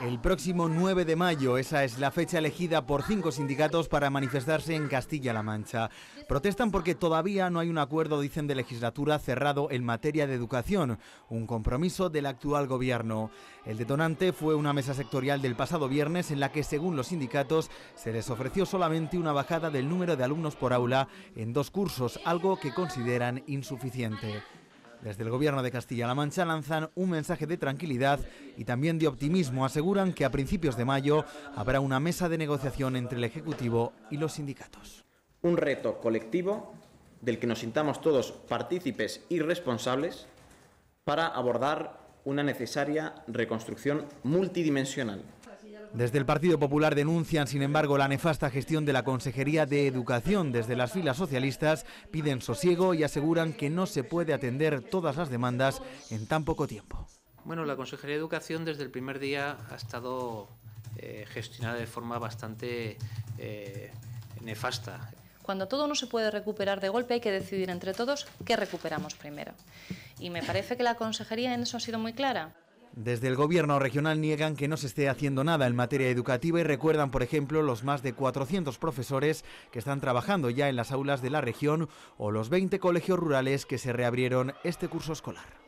El próximo 9 de mayo, esa es la fecha elegida por cinco sindicatos para manifestarse en Castilla-La Mancha. Protestan porque todavía no hay un acuerdo, dicen, de legislatura cerrado en materia de educación, un compromiso del actual gobierno. El detonante fue una mesa sectorial del pasado viernes en la que, según los sindicatos, se les ofreció solamente una bajada del número de alumnos por aula en dos cursos, algo que consideran insuficiente. Desde el gobierno de Castilla-La Mancha lanzan un mensaje de tranquilidad y también de optimismo. Aseguran que a principios de mayo habrá una mesa de negociación entre el Ejecutivo y los sindicatos. Un reto colectivo del que nos sintamos todos partícipes y responsables para abordar una necesaria reconstrucción multidimensional desde el Partido Popular denuncian, sin embargo, la nefasta gestión de la Consejería de Educación. Desde las filas socialistas piden sosiego y aseguran que no se puede atender todas las demandas en tan poco tiempo. Bueno, la Consejería de Educación desde el primer día ha estado eh, gestionada de forma bastante eh, nefasta. Cuando todo no se puede recuperar de golpe hay que decidir entre todos qué recuperamos primero. Y me parece que la Consejería en eso ha sido muy clara. Desde el gobierno regional niegan que no se esté haciendo nada en materia educativa y recuerdan, por ejemplo, los más de 400 profesores que están trabajando ya en las aulas de la región o los 20 colegios rurales que se reabrieron este curso escolar.